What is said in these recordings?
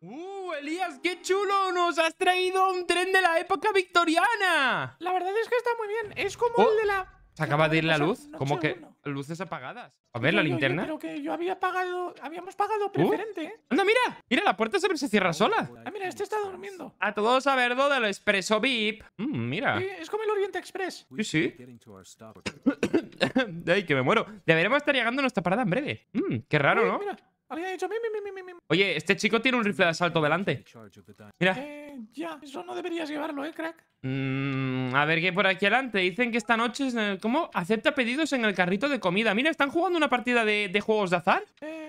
¡Uh, Elías, qué chulo! ¡Nos has traído un tren de la época victoriana! La verdad es que está muy bien. Es como oh, el de la... Se acaba de ir la luz. como que luces apagadas. A ver, la linterna. Pero que yo había pagado... Habíamos pagado uh, preferente. ¿eh? ¡Anda, mira! Mira, la puerta se cierra sola. Ah, mira, este está durmiendo. A todos a dónde del Expreso VIP. Mm, mira. es como el Oriente Express. Sí, sí. Ay, que me muero. Deberemos estar llegando a nuestra parada en breve. Mm, qué raro, ¿no? Mira. Oye, este chico tiene un rifle de asalto delante. Mira. Eh, ya, eso no deberías llevarlo, ¿eh, crack? Mmm, a ver qué por aquí adelante. Dicen que esta noche... Es... Eh, ¿Cómo? Acepta pedidos en el carrito de comida. Mira, ¿están jugando una partida de, de juegos de azar? Eh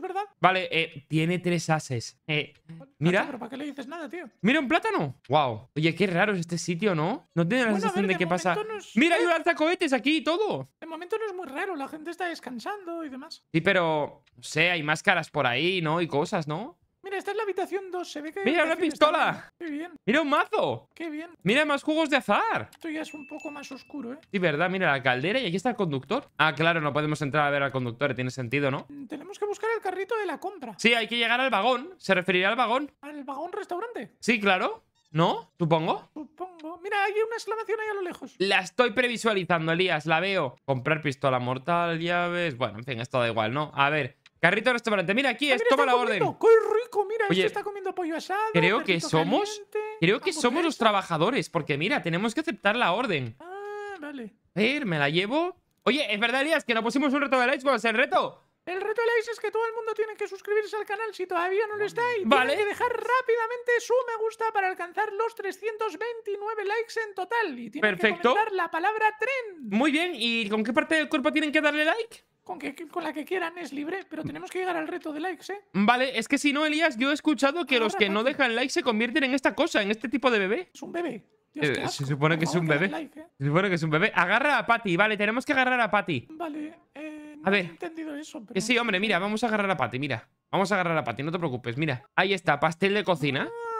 verdad. Vale, eh, tiene tres ases. Eh, mira. para qué le dices nada, tío? Mira un plátano. Wow. Oye, qué raro es este sitio, ¿no? No tiene la sensación de, qué pasa. Mira, hay un lanzacohetes aquí y todo. De momento no es muy raro. La gente está descansando y demás. Sí, pero. No sé, hay máscaras por ahí, ¿no? Y cosas, ¿no? Mira, esta es la habitación 2. Se ¡Mira, una pistola! Qué bien. ¡Mira un mazo! ¡Qué bien! ¡Mira más jugos de azar! Esto ya es un poco más oscuro, ¿eh? Sí, verdad, mira la caldera y aquí está el conductor. Ah, claro, no podemos entrar a ver al conductor, tiene sentido, ¿no? Mm, tenemos que buscar el carrito de la compra. Sí, hay que llegar al vagón. ¿Se referirá al vagón? ¿Al vagón restaurante? Sí, claro. ¿No? ¿Supongo? Supongo. Mira, hay una exclamación ahí a lo lejos. La estoy previsualizando, Elías, la veo. Comprar pistola mortal, llaves... Bueno, en fin, esto da igual, ¿no? A ver, Carrito restaurante. Mira, aquí ah, es, toma la orden. ¡Qué rico! Mira, este Oye, está comiendo pollo asado. Creo que somos. creo que somos los trabajadores. Porque mira, tenemos que aceptar la orden. Ah, vale. A ver, me la llevo. Oye, es verdad, Elías, que no pusimos un reto de likes. ¿Cuál es el reto? El reto de likes es que todo el mundo tiene que suscribirse al canal si todavía no lo estáis. Vale. Tiene que dejar rápidamente su me gusta para alcanzar los 329 likes en total. Y tiene que comentar la palabra tren. Muy bien. ¿Y con qué parte del cuerpo tienen que darle like? Con, la que quieran es libre, pero tenemos que llegar al reto de likes, ¿eh? Vale, es que si no, Elías, yo he escuchado que ah, los que no dejan likes se convierten en esta cosa, en este tipo de bebé. Es un bebé. Eh, se supone que es un bebé. ¿eh? Se supone que es un bebé. Agarra a Patty, vale, tenemos que agarrar a Patty. Vale, eh, a he entendido eso, pero... Eh, sí, hombre, mira, vamos a agarrar a Patty, mira. Vamos a agarrar a Patty, no te preocupes, mira. Ahí está, pastel de cocina. Ah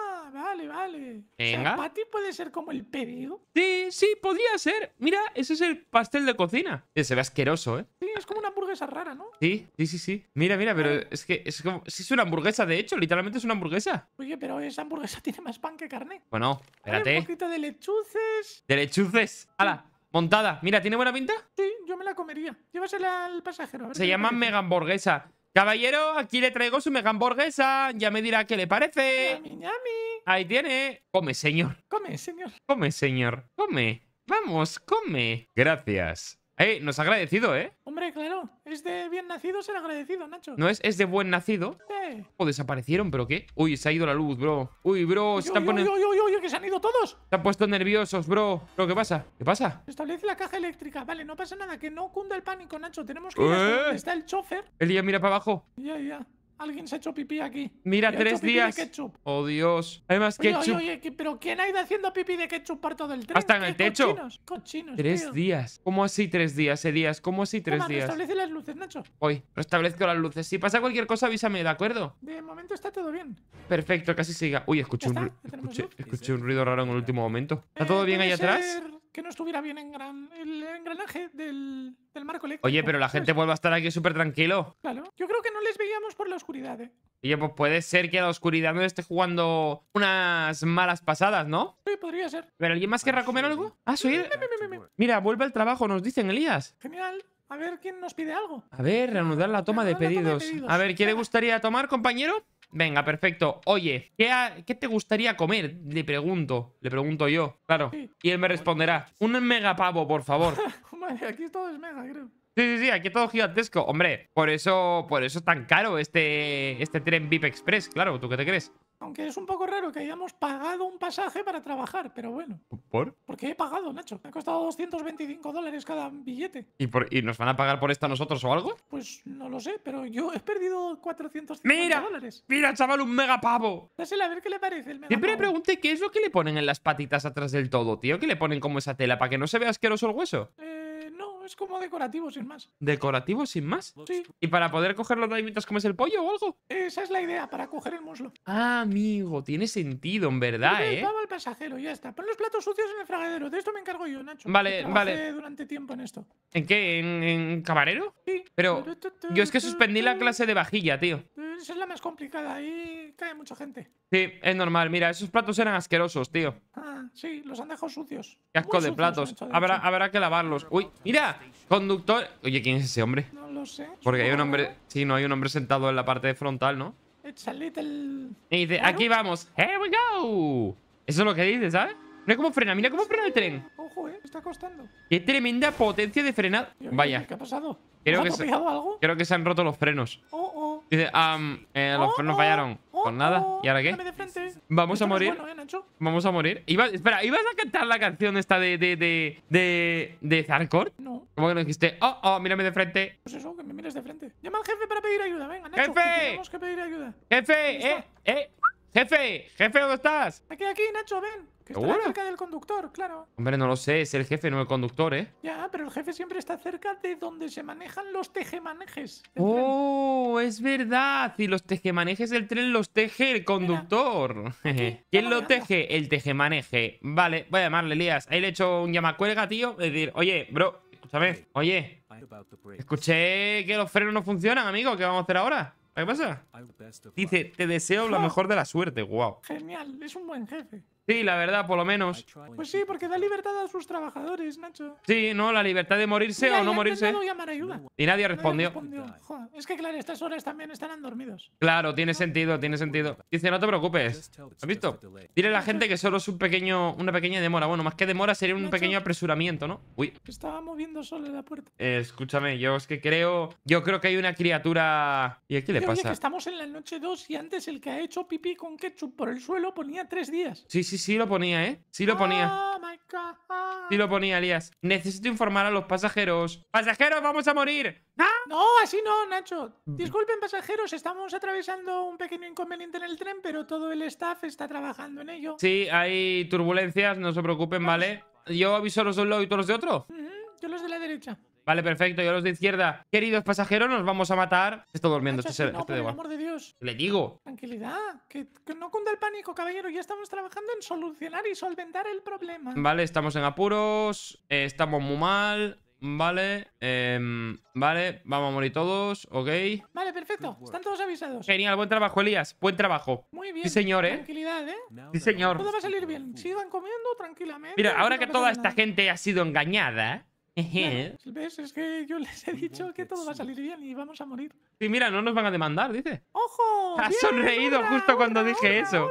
vale. Venga. O puede ser como el pedido? Sí, sí, podría ser. Mira, ese es el pastel de cocina. Se ve asqueroso, ¿eh? Sí, es como una hamburguesa rara, ¿no? Sí, sí, sí, sí. Mira, mira, pero es que es como... Sí, es una hamburguesa, de hecho. Literalmente es una hamburguesa. Oye, pero esa hamburguesa tiene más pan que carne. Bueno, espérate. un poquito de lechuces. ¿De lechuces? ¡Hala! Montada. Mira, ¿tiene buena pinta? Sí, yo me la comería. Llévasela al pasajero. Se llama mega hamburguesa. Caballero, aquí le traigo su mega hamburguesa. Ya me dirá qué le parece. Yami, Ahí tiene. Come, señor. Come, señor. Come, señor. Come. Vamos, come. Gracias. Eh, nos ha agradecido, ¿eh? Hombre, claro. Es de bien nacido ser agradecido, Nacho. No es, es de buen nacido. Eh, o desaparecieron, ¿pero qué? Uy, se ha ido la luz, bro. Uy, bro, se están poniendo... Uy, uy, uy, que se han ido todos. Se han puesto nerviosos, bro. Bro, ¿qué pasa? ¿Qué pasa? Establece la caja eléctrica. Vale, no pasa nada. Que no cunda el pánico, Nacho. Tenemos que ir ¿Eh? está el chofer. día, mira para abajo. Ya, ya. Alguien se ha hecho pipí aquí. Mira, tres días. Oh, Dios. Además, oye, ketchup. Oye, oye, pero ¿quién ha ido haciendo pipí de ketchup por todo el tren? Hasta en el techo. Cochinos, tres días. ¿Cómo así tres días, Edías? Eh, días? ¿Cómo así tres días? Restablece las luces, Nacho. Voy, restablezco las luces. Si pasa cualquier cosa, avísame, ¿de acuerdo? De momento está todo bien. Perfecto, casi siga. Uy, escuché, un, escuché, un ruido raro en el último momento. ¿Está eh, todo bien ahí atrás? que no estuviera bien gran el engranaje del, del, marco Oye, pero la gente vuelve a estar aquí súper tranquilo. Claro, yo creo que no les veíamos por la oscuridad. ¿eh? Oye, pues puede ser que a la oscuridad no esté jugando unas malas pasadas, ¿no? Sí, podría ser. ¿Pero alguien más querrá comer algo? Ah, soy Mira, vuelve al trabajo, nos dicen Elías. Genial. A ver quién nos pide algo. A ver, reanudar la toma, de, pedidos. A ver, ¿quién le gustaría tomar, compañero? Venga, perfecto. Oye, ¿qué, te gustaría comer? Le pregunto. Le pregunto yo, claro. Y él me responderá. Un mega pavo, por favor. Hombre, aquí todo es mega, creo. Sí, sí, sí, aquí todo gigantesco. Hombre, por eso, por eso es tan caro este, este tren VIP Express, claro. ¿Tú qué te crees? Aunque es un poco raro que hayamos pagado un pasaje para trabajar, pero bueno. ¿Por? Porque he pagado, Nacho. Me ha costado 225 dólares cada billete. ¿Y, por, nos van a pagar por esto a nosotros o algo? Pues no lo sé, pero yo he perdido 450 dólares. Mira, chaval, un pavo. Dásela a ver qué le parece el Siempre me pregunté qué es lo que le ponen en las patitas atrás del todo, tío. ¿Qué le ponen como esa tela para que no se vea asqueroso el hueso? Eh, es como decorativo, sin más. ¿Decorativo, sin más? Sí. ¿Y para poder cogerlo ahí como es el pollo o algo? Esa es la idea, para coger el muslo. Ah, amigo, tiene sentido, en verdad, ¿eh? pasajero, ya está. Pon los platos sucios en el fragadero De esto me encargo yo, Nacho. Vale, vale. durante tiempo en esto. ¿En qué? ¿En, camarero? Sí. Pero yo es que suspendí la clase de vajilla, tío. Esa es la más complicada. Ahí cae mucha gente. Sí, es normal. Mira, esos platos eran asquerosos, tío. Ah, sí, los han dejado sucios. Qué asco de platos. habrá, habrá que lavarlos. Uy, mira, conductor. Oye, ¿quién es ese hombre? No lo sé. Porque hay un hombre. Sí, no, hay un hombre sentado en la parte frontal, ¿no? It's a little... Y dice, aquí vamos. Here we go. Eso es lo que dice, ¿sabes? Mira cómo frena, mira cómo frena el tren. Ojo, eh, está costando. Qué tremenda potencia de frenado! Vaya. ¿Qué ha pasado? Creo que, se, algo? creo que se han roto los frenos. Oh, oh. Dice, um, eh, los oh, frenos oh. fallaron. Oh, con nada. ¿Y ahora qué? Eh. Vamos a morir. Eh, Vamos a morir. Iba, espera, ¿ibas a cantar la canción esta de. de. de. de. de Zarkor? No. ¿Cómo que no dijiste? Oh, oh, mírame de frente. Pues eso, que me mires de frente. Llama al jefe para pedir ayuda. Venga, Nacho. ¡Jefe! Tenemos que pedir ayuda. ¡Jefe! ¡Eh! ¡Eh! ¡Jefe! ¡Jefe, ¿dónde estás? Aquí, aquí, Nacho, ven. Que está cerca del conductor, claro. Hombre, no lo sé, es el jefe, no el conductor, ¿eh? Ya, pero el jefe siempre está cerca de donde se manejan los tejemanejes. ¡Oh! Es verdad. Y los tejemanejes del tren los teje el conductor. ¿Quién lo teje? El tejemaneje. Vale, voy a llamarle, Elías. Ahí le he hecho un llamacuelga, tío. Es decir, oye, bro, escúchame. Oye, escuché que los frenos no funcionan, amigo. ¿Qué vamos a hacer ahora? ¿Qué pasa? Dice, te deseo la mejor de la suerte. Wow. Genial, es un buen jefe. Sí, la verdad, por lo menos. Pues sí, porque da libertad a sus trabajadores, Nacho. Sí, no, la libertad de morirse o no morirse. Ayuda. Y nadie respondió. es que claro, estas horas también estarán dormidos. Claro, tiene sentido, tiene sentido. Dice, no te preocupes. ¿Has visto? Dile a la gente que solo es un pequeño, una pequeña demora. Bueno, más que demora sería un pequeño apresuramiento, ¿no? Uy. Estaba moviendo solo la puerta. escúchame, yo es que creo, yo creo que hay una criatura. ¿Y a qué le pasa? Oye, que estamos en la noche 2 y antes el que ha hecho pipí con ketchup por el suelo ponía tres días. Sí, sí sí, sí lo ponía, ¿eh? Sí lo ponía. Oh sí lo ponía, Elías. Necesito informar a los pasajeros. ¡Pasajeros, vamos a morir! No, así no, Nacho. Mm. Disculpen, pasajeros, estamos atravesando un pequeño inconveniente en el tren, pero todo el staff está trabajando en ello. Sí, hay turbulencias, no se preocupen, ¿vale? ¿Yo aviso a los de un lado y todos los de otro? Yo los de la derecha. Vale, perfecto. Yo los de izquierda. Queridos pasajeros, nos vamos a matar. Estoy durmiendo. el de Dios. Le digo. Tranquilidad. Que, no cunda el pánico, caballero. Ya estamos trabajando en solucionar y solventar el problema. Vale, estamos en apuros. Eh, estamos muy mal. Vale, em, vale, vamos a morir todos, ok. Vale, perfecto, están todos avisados. Genial, buen trabajo, Elías, buen trabajo. Muy bien. Sí, señor, eh. Tranquilidad, eh. Sí, señor. Todo va a salir bien, sigan comiendo tranquilamente. Mira, ahora que toda esta gente ha sido engañada, pues, ¿Ves? Es que yo les he dicho que todo va a salir bien y vamos a morir. Sí, mira, no nos van a demandar, dice. ¡Ojo! Has sonreído justo cuando dije eso.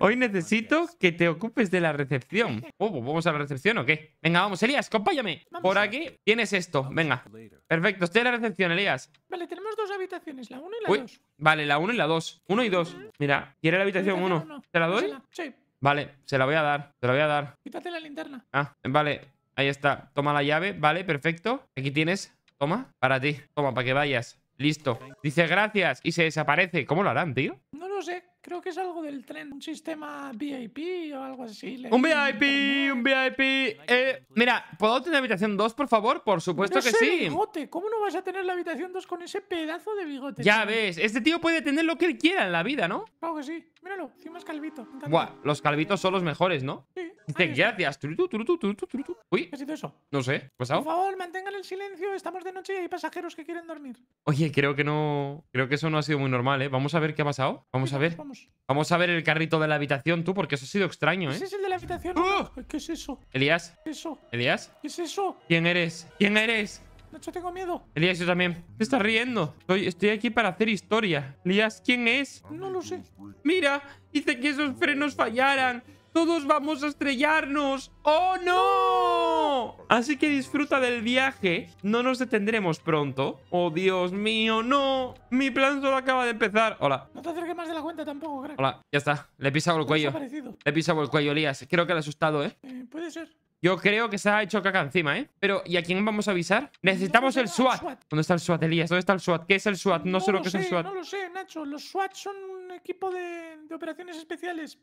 Hoy necesito que te ocupes de la recepción. Oh, ¿vamos a la recepción o qué? Venga, vamos, Elías, acompáñame. Por aquí tienes esto, venga. Perfecto, estoy en la recepción, Elías. Vale, tenemos dos habitaciones, la 1 y la 2. Vale, la 1 y la 2. 1 y 2. Mira, quiere la habitación 1. ¿Te la doy? Sí. Vale, se la voy a dar, se la voy a dar. Quítate la linterna. Ah, vale. Ahí está. Toma la llave. Vale, perfecto. Aquí tienes. Toma. Para ti. Toma, para que vayas. Listo. Dice gracias y se desaparece. ¿Cómo lo harán, tío? No lo sé. Creo que es algo del tren. Un sistema VIP o algo así. ¡Un VIP! ¡Un VIP! Eh, mira, ¿puedo tener habitación 2, por favor? Por supuesto que sí. ¿Cómo no vas a tener la habitación 2 con ese pedazo de bigote? Ya ves. Este tío puede tener lo que él quiera en la vida, ¿no? Claro que sí. Míralo, más calvito. Buah, los calvitos son los mejores, ¿no? Sí. Dice, gracias. Turutu, turutu, Uy. ¿Qué ha sido eso? No sé. ¿Pasado? Por favor, mantengan el silencio. Estamos de noche y hay pasajeros que quieren dormir. Oye, creo que no. Creo que eso no ha sido muy normal, ¿eh? Vamos a ver qué ha pasado. Vamos a ver. Vamos. a ver el carrito de la habitación, tú, porque eso ha sido extraño, ¿eh? es el de la habitación. ¡Oh! ¿Qué es eso? Elías. ¿Qué es eso? Elías. ¿Qué es eso? ¿Quién eres? ¿Quién eres? hecho, tengo miedo. Elías, yo también. Se está riendo. Estoy, estoy aquí para hacer historia. Elías, ¿quién es? No lo sé. Mira, dice que esos frenos fallaran. ¡Todos vamos a estrellarnos! ¡Oh, no! Así que disfruta del viaje. No nos detendremos pronto. ¡Oh, Dios mío, no! Mi plan solo acaba de empezar. Hola. No te acerques más de la cuenta tampoco, crack. Hola, ya está. Le he pisado el cuello. Le he pisado el cuello, Elías. Creo que le he asustado, ¿eh? eh puede ser. Yo creo que se ha hecho caca encima, ¿eh? Pero, ¿y a quién vamos a avisar? Necesitamos el SWAT. ¿Dónde está el SWAT, Elías? ¿Dónde está el SWAT? ¿Qué es el SWAT? No, sé lo, que es el SWAT. No lo sé, Nacho. Los SWAT son un equipo de, operaciones especiales.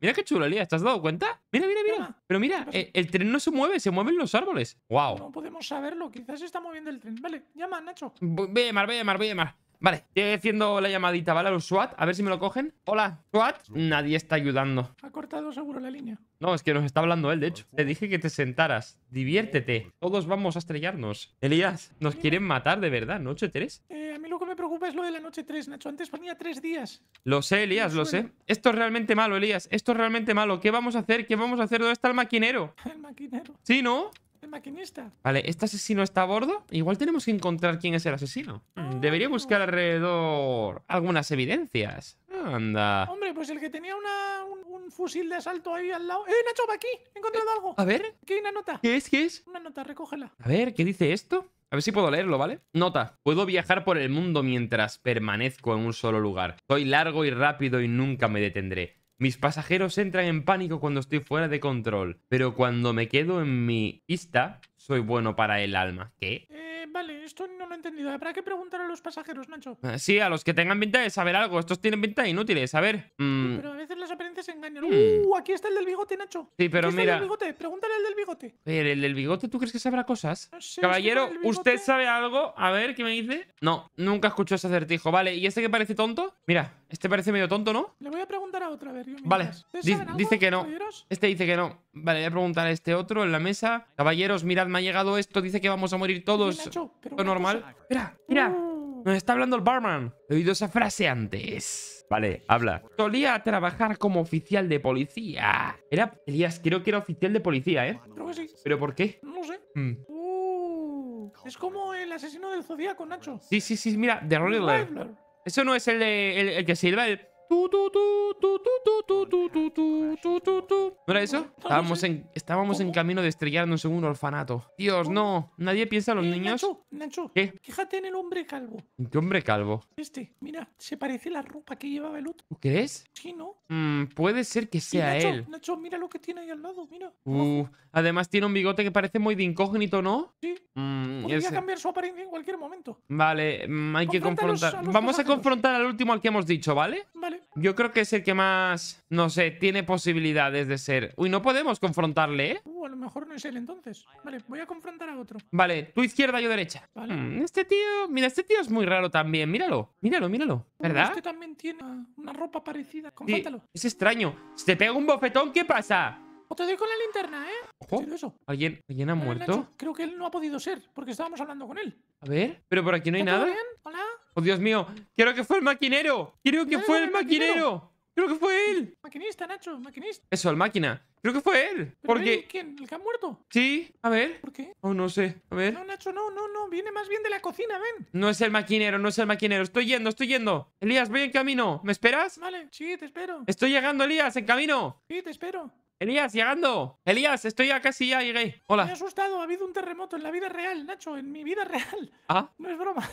Mira qué chulo, Elías. ¿Te has dado cuenta? Mira, mira, mira. Pero mira, eh, el, tren no se mueve, se mueven los árboles. ¡Wow! No podemos saberlo. Quizás se está moviendo el tren. Vale, llama, Nacho. Voy a llamar, voy a llamar, voy a llamar. Vale, sigue haciendo la llamadita, ¿vale? A los SWAT, a ver si me lo cogen. Hola, SWAT. Nadie está ayudando. Ha cortado seguro la línea. No, es que nos está hablando él, de hecho. Te dije que te sentaras. Diviértete. Todos vamos a estrellarnos. Elías, nos quieren matar de verdad, ¿noche 3? Eh, a mí lo que me preocupa es lo de la noche 3, Nacho. Antes ponía 3 días. Lo sé, Elías, lo sé. Esto es realmente malo, Elías. Esto es realmente malo. ¿Qué vamos a hacer? ¿Qué vamos a hacer? ¿Dónde está el maquinero? El maquinero. ¿Sí, no? El maquinista. Vale, ¿este asesino está a bordo? Igual tenemos que encontrar quién es el asesino. Ah. Debería buscar alrededor algunas evidencias. Anda. Hombre, pues el que tenía un, fusil de asalto ahí al lado. ¡Eh, Nacho, va aquí! He encontrado eh, algo. A ver. qué hay una nota. ¿Qué es? ¿Qué es? Una nota, recógela. A ver, ¿qué dice esto? A ver si puedo leerlo, ¿vale? Nota. Puedo viajar por el mundo mientras permanezco en un solo lugar. Soy largo y rápido y nunca me detendré. Mis pasajeros entran en pánico cuando estoy fuera de control, pero cuando me quedo en mi pista, soy bueno para el alma. ¿Qué? Eh, vale esto no lo he entendido. ¿Para qué preguntar a los pasajeros, Nacho. Ah, sí, a los que tengan pinta de saber algo. Estos tienen pinta inútiles. A ver. Mm. pero a veces las apariencias engañan. Mm. ¡Uh! Aquí está el del bigote, Nacho. Sí, pero mira. el del bigote. Pregúntale al del bigote. el del bigote, ¿tú crees que sabrá cosas? No sé, Caballero, ¿usted sabe algo? A ver, ¿qué me dice? No, nunca escuchó ese acertijo. Vale, ¿y este que parece tonto? Mira, este parece medio tonto, ¿no? Le voy a preguntar a otro, a ver. vale, dice que no. Este dice que no. Vale, voy a preguntar a este otro en la mesa. Caballeros, mirad, me ha llegado esto. Dice que vamos a morir todos normal. Mira, mira. Uh. Nos está hablando el barman. He oído esa frase antes. Vale, habla. Solía trabajar como oficial de policía. Era, Elías, creo que era oficial de policía, ¿eh? Creo que sí. ¿Pero por qué? No sé. Mm. Uh. es como el asesino del zodiaco, Nacho. Sí, sí, sí, mira, de Riddler. Eso no es el, de, el, que sirva de... ¿No era eso? Estábamos en, estábamos en camino de estrellarnos en un orfanato. Dios, no. ¿Nadie piensa en los niños? Nacho, ¿Qué? Fíjate en el hombre calvo. ¿Qué hombre calvo? Este, mira, se parece la ropa que llevaba el otro. ¿Qué crees? Sí, ¿no? puede ser que sea él. Nacho, mira lo que tiene ahí al lado, mira. Uh, además tiene un bigote que parece muy de incógnito, ¿no? Sí. Podría cambiar su apariencia en cualquier momento. Vale, hay que confrontar. Vamos a confrontar al último al que hemos dicho, ¿vale? Vale yo creo que es el que más, no sé, tiene posibilidades de ser. Uy, no podemos confrontarle, ¿eh? Uh, a lo mejor no es él entonces. Vale, voy a confrontar a otro. Vale, tú izquierda, yo derecha. Vale. Mm, este tío, mira, este tío es muy raro también. Míralo, míralo, míralo. ¿Verdad? Este también tiene una ropa parecida. Confrontalo. es extraño. Si te pega un bofetón, ¿qué pasa? O te doy con la linterna, ¿eh? Ojo. ¿Alguien, ¿Alguien ha muerto? Creo que él no ha podido ser, porque estábamos hablando con él. A ver, pero por aquí no hay nada. ¿Hola? Oh, Dios mío. Creo que fue el maquinero. Creo que fue el maquinero. Creo que fue él. Maquinista, Nacho, maquinista. Eso, el máquina. Creo que fue él. ¿Por qué? Él, ¿Quién? ¿El que ha muerto? Sí, a ver. ¿Por qué? Oh, no sé. A ver. No, Nacho, no, no, no. Viene más bien de la cocina, ven. No es el maquinero, no es el maquinero. Estoy yendo, estoy yendo. Elías, voy en camino. ¿Me esperas? Vale, sí, te espero. Estoy llegando, Elías, en camino. Sí, te espero. Elías, llegando. Elías, estoy ya casi ya llegué. Hola. Me he asustado, ha habido un terremoto en la vida real, Nacho, en mi vida real. Ah. No es broma.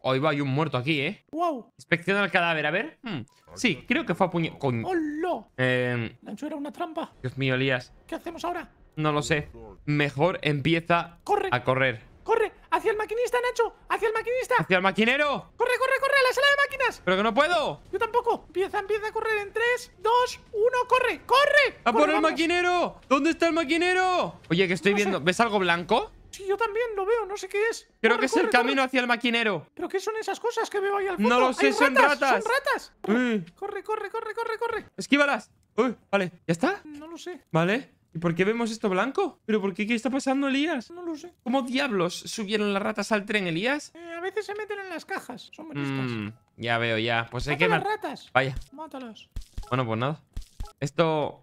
Hoy va, hay un muerto aquí, ¿eh? Wow. Inspecciona el cadáver, a ver. Hmm. Sí, creo que fue a puño... Con... ¡Hola! Eh... Nacho, era una trampa. Dios mío, Elías. ¿Qué hacemos ahora? No lo sé. Mejor empieza a correr. ¡Corre! hacia el maquinista, Nacho. Hacia el maquinista. Hacia el maquinero. Corre, corre, corre a la sala de máquinas. Pero que no puedo. Yo tampoco. Empieza, empieza a correr en 3, 2, 1. Corre, corre. A por el maquinero. ¿Dónde está el maquinero? Oye, que estoy viendo. ¿Ves algo blanco? Sí, yo también lo veo, no sé qué es. Creo que es el camino hacia el maquinero. ¿Pero qué son esas cosas que veo ahí al fondo? No lo sé, son ratas. Son ratas. Eh. Corre, corre, corre, corre, corre. Esquíbalas. Uy, vale. ¿Ya está? No lo sé. Vale. ¿Y por qué vemos esto blanco? ¿Pero por qué? ¿Qué está pasando, Elías? No lo sé. ¿Cómo diablos subieron las ratas al tren, Elías? Eh, a veces se meten en las cajas. Son muy mm, ya veo, ya. Pues hay que... ratas! Vaya. Mátalos. Bueno, pues nada. Esto...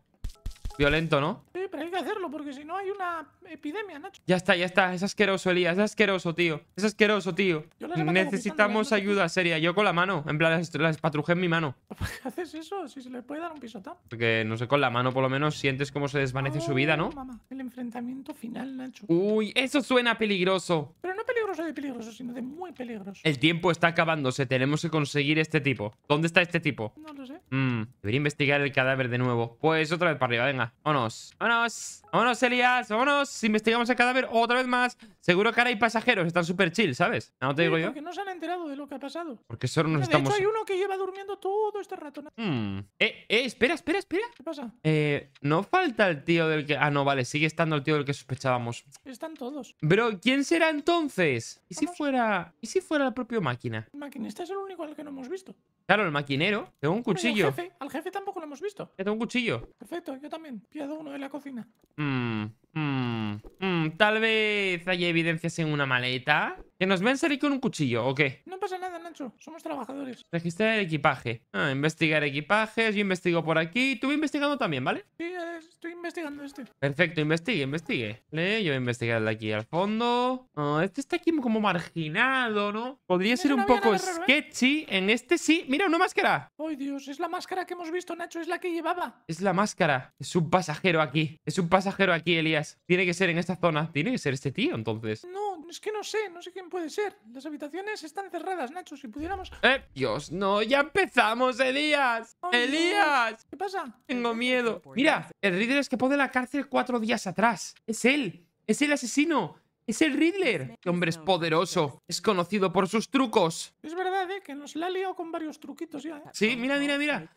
Violento, ¿no? pero hay que hacerlo porque si no hay una epidemia, Nacho. Ya está, ya está. Es asqueroso, Elías. Es asqueroso, tío. Es asqueroso, tío. Necesitamos ayuda seria. Yo con la mano. En plan, las patrujé en mi mano. ¿Por qué haces eso? Si se le puede dar un pisotón. Porque, no sé, con la mano por lo menos sientes cómo se desvanece su vida, ¿no? Oh, el enfrentamiento final, Nacho. Uy, eso suena peligroso. Pero no peligroso de peligroso, sino de muy peligroso. El tiempo está acabándose. Tenemos que conseguir este tipo. ¿Dónde está este tipo? No lo sé. Mm, debería investigar el cadáver de nuevo. Pues otra vez para arriba, venga. Vámonos. Vámonos. Vámonos. Vámonos, Elías. Vámonos. Investigamos el cadáver otra vez más. Seguro que ahora hay pasajeros. Están súper chill, ¿sabes? No te digo yo. Porque no se han enterado de lo que ha pasado. Porque solo nos estamos... hay uno que lleva durmiendo todo este rato. Hmm. Eh, eh, espera, espera, espera. ¿Qué pasa? Eh, no falta el tío del que... Ah, no, vale. Sigue estando el tío del que sospechábamos. Están todos. Pero, ¿quién será entonces? ¿Y si fuera... ¿Y si fuera la propia máquina? Máquina. Este es el único al que no hemos visto. Claro, el maquinero. Tengo un cuchillo. Al jefe, tampoco lo hemos visto. tengo un cuchillo. Perfecto, yo también. pido uno de la cocina. Mm, mm, mm. Tal vez haya evidencias en una maleta. ¿Que nos ven salir con un cuchillo o qué? No pasa nada, Nacho. Somos trabajadores. Registrar el equipaje. Ah, investigar equipajes. Yo investigo por aquí. Tú investigando también, ¿vale? Sí, eh, estoy investigando este. Perfecto, investigue, investigue. yo voy a investigar de aquí al fondo. Ah, este está aquí como marginado, ¿no? Podría ser un poco ¿eh? sketchy. En este sí. Mira, una máscara. ¡Ay, Dios! Es la máscara que hemos visto, Nacho. Es la que llevaba. Es la máscara. Es un pasajero aquí. Es un pasajero aquí, Elías. Tiene que ser en esta zona. Tiene que ser este tío, entonces. No es que no sé, no sé quién puede ser. Las habitaciones están cerradas, Nacho, si pudiéramos... Eh, Dios, no, ya empezamos, Elías. Elías. ¿Qué pasa? Tengo miedo. Mira, el líder es que pone la cárcel cuatro días atrás. Es él. Es el asesino. Es el Riddler. Qué hombre es poderoso. Es conocido por sus trucos. Es verdad, ¿eh? Que nos la ha liado con varios truquitos ya. Eh. Sí, mira, mira, mira.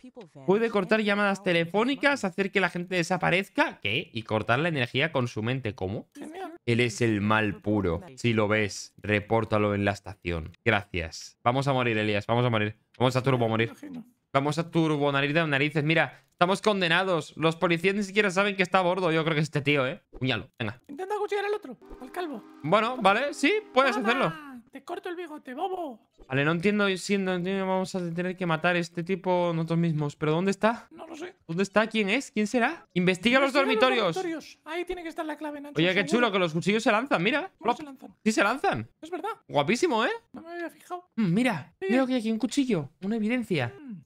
Puede cortar eh. llamadas telefónicas, hacer que la gente desaparezca. ¿Qué? Y cortar la energía con su mente. ¿Cómo? Él es el mal puro. Si lo ves, repórtalo en la estación. Gracias. Vamos a morir, Elias. Vamos a morir. Vamos a turbo morir. Vamos a turbo nariz de narices. Mira, estamos condenados. Los policías ni siquiera saben que está a bordo. Yo creo que es este tío, ¿eh? Cuñalo, venga. Intenta al otro, al calvo. Bueno, vale, sí, puedes hacerlo te corto el bigote, bobo. Vale, no entiendo, siendo, vamos a tener que matar a este tipo nosotros mismos. ¿Pero dónde está? No lo sé. ¿Dónde está? ¿Quién es? ¿Quién será? Investiga, los, dormitorios. Ahí tiene que estar la clave, Oye, qué chulo, que los cuchillos se lanzan, mira. se lanzan? Sí, se lanzan. Es verdad. Guapísimo, ¿eh? No me había fijado. Mm, mira, mira que hay aquí un cuchillo, una evidencia. Mm,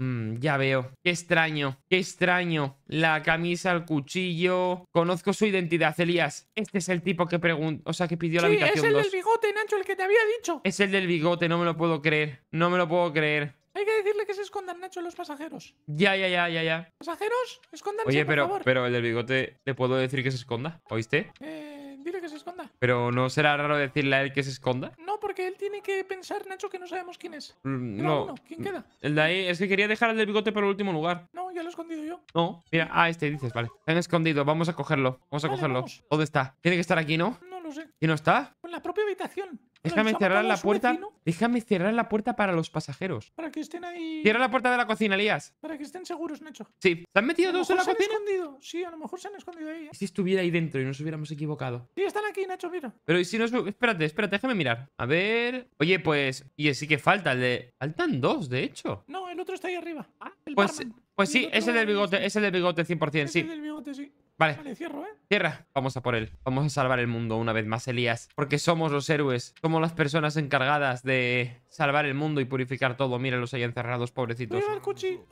Mm, ya veo. Qué extraño, qué extraño. La camisa, el cuchillo. Conozco su identidad, Elías. Este es el tipo que preguntó, o sea, que pidió la habitación. Es el del bigote, Nacho, el que te había dicho. Es el del bigote, no me lo puedo creer. No me lo puedo creer. Hay que decirle que se escondan, Nacho, los pasajeros. Ya, ya, ya, ya, ya. Pasajeros, escóndanse, Oye, pero, pero el del bigote, ¿le puedo decir que se esconda? ¿Oíste? Eh dile que se esconda. Pero ¿no será raro decirle a él que se esconda? No, porque él tiene que pensar, Nacho, que no sabemos quién es. Mm, no. ¿Quién queda? El de ahí es que quería dejar el del bigote por el último lugar. No, ya lo he escondido yo. No, mira. Ah, este dices, vale. Se han escondido. Vamos a cogerlo. Vamos a cogerlo. ¿Dónde está? Tiene que estar aquí, ¿no? No lo sé. ¿Y no está? En la propia habitación. Déjame cerrar la puerta. Déjame cerrar la puerta para los pasajeros. Para que estén ahí. Cierra la puerta de la cocina, Lías. Para que estén seguros, Nacho. Sí. ¿Se han metido dos en la cocina? Sí, a lo mejor se han escondido ahí. ¿eh? si estuviera ahí dentro y nos hubiéramos equivocado? Sí, están aquí, Nacho, mira. Pero ¿y si no... Espérate, espérate, déjame mirar. A ver... Oye, pues... Y sí que falta el de... Faltan dos, de hecho. No, el otro está ahí arriba. Ah, el pues... Pues sí, es el del bigote, es el del bigote 100%, sí. el del bigote, sí. Vale. Vale, ¿eh? Cierra. Vamos a por él. Vamos a salvar el mundo una vez más, Elías. Porque somos los héroes. Somos las personas encargadas de salvar el mundo y purificar todo. mira los ahí encerrados, pobrecitos.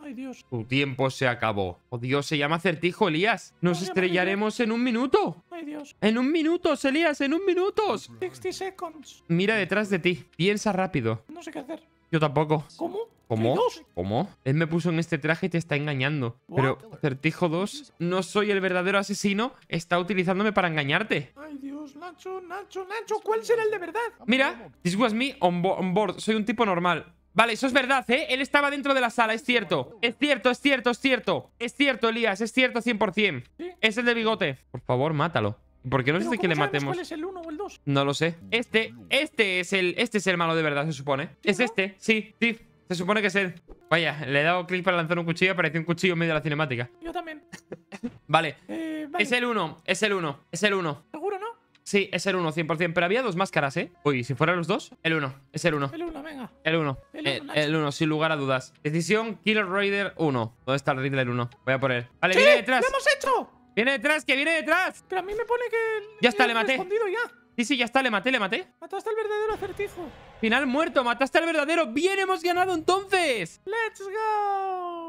Ay, Dios. Tu tiempo se acabó. Oh, Dios, se llama Certijo, Elías. Nos estrellaremos en un minuto. Ay, Dios. En un minuto, Elías, en un minuto. 60 seconds. Mira detrás de ti. Piensa rápido. No sé qué hacer. Yo tampoco. ¿Cómo? ¿Cómo? ¿Cómo? Él me puso en este traje y te está engañando. Pero, Certijo 2, no soy el verdadero asesino. Está utilizándome para engañarte. Ay, Dios, Nacho, Nacho, Nacho, ¿cuál será el de verdad? Mira, this was me on, board. Soy un tipo normal. Vale, eso es verdad, ¿eh? Él estaba dentro de la sala, es cierto. Es cierto, es cierto, es cierto. Es cierto, Elías, es cierto 100%. Es el de bigote. Por favor, mátalo. ¿Por qué no sé que le matemos? ¿Cuál es el 1 o el 2? No lo sé. Este, este es el, este es el malo de verdad, se supone. es este, sí, sí. Se supone que es él. Vaya, le he dado clic para lanzar un cuchillo y apareció un cuchillo en medio de la cinemática. Yo también. vale. Eh, es el uno, es el uno es el uno ¿Seguro, no? Sí, es el 1, 100%. Pero había dos máscaras, ¿eh? Uy, si fueran los dos, el uno, Es el uno El uno, venga. El uno El uno, eh, sin lugar a dudas. Decisión Killer Raider 1. ¿Dónde está el Riddler 1? Voy a poner. Vale, viene detrás. ¡Lo hemos hecho! ¡Viene detrás, que viene detrás! Pero a mí me pone que... Ya está, le maté. Ya. Sí, sí, ya está, le maté, le maté. Mataste al verdadero acertijo. Final muerto, mataste al verdadero. Bien, hemos ganado entonces. Let's go.